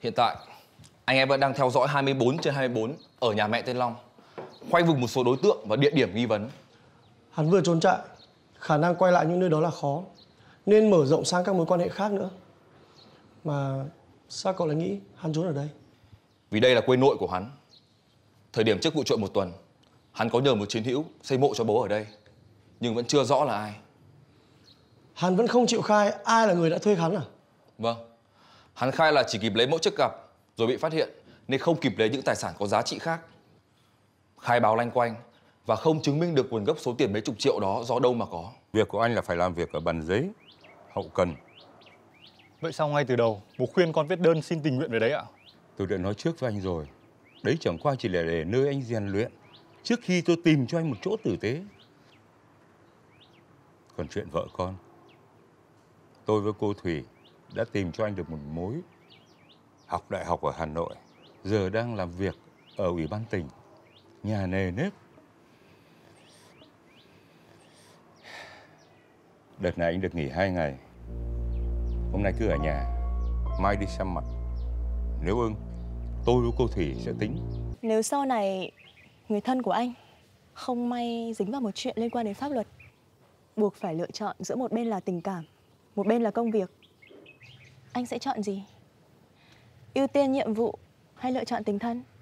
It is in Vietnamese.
Hiện tại, anh em vẫn đang theo dõi 24 trên 24 ở nhà mẹ tên Long. Khoanh vùng một số đối tượng và địa điểm nghi vấn. Hắn vừa trốn chạy, khả năng quay lại những nơi đó là khó. Nên mở rộng sang các mối quan hệ khác nữa. Mà sao cậu lại nghĩ hắn trốn ở đây? Vì đây là quê nội của hắn. Thời điểm trước vụ trộm một tuần, hắn có nhờ một chiến hữu xây mộ cho bố ở đây. Nhưng vẫn chưa rõ là ai. Hắn vẫn không chịu khai ai là người đã thuê hắn à? Vâng Hắn khai là chỉ kịp lấy mẫu chiếc cặp rồi bị phát hiện nên không kịp lấy những tài sản có giá trị khác. Khai báo lanh quanh và không chứng minh được nguồn gốc số tiền mấy chục triệu đó do đâu mà có. Việc của anh là phải làm việc ở bàn giấy, hậu cần. Vậy sao ngay từ đầu bố khuyên con viết đơn xin tình nguyện về đấy ạ? À? Tôi đã nói trước với anh rồi. Đấy chẳng qua chỉ là để nơi anh rèn luyện trước khi tôi tìm cho anh một chỗ tử tế. Còn chuyện vợ con, tôi với cô Thủy đã tìm cho anh được một mối học đại học ở Hà Nội, giờ đang làm việc ở Ủy ban tỉnh, nhà nề nếp. Đợt này anh được nghỉ hai ngày. Hôm nay cứ ở nhà, mai đi xem mặt. Nếu ưng, tôi với cô Thủy sẽ tính. Nếu sau này người thân của anh không may dính vào một chuyện liên quan đến pháp luật, buộc phải lựa chọn giữa một bên là tình cảm, một bên là công việc, anh sẽ chọn gì ưu tiên nhiệm vụ hay lựa chọn tình thân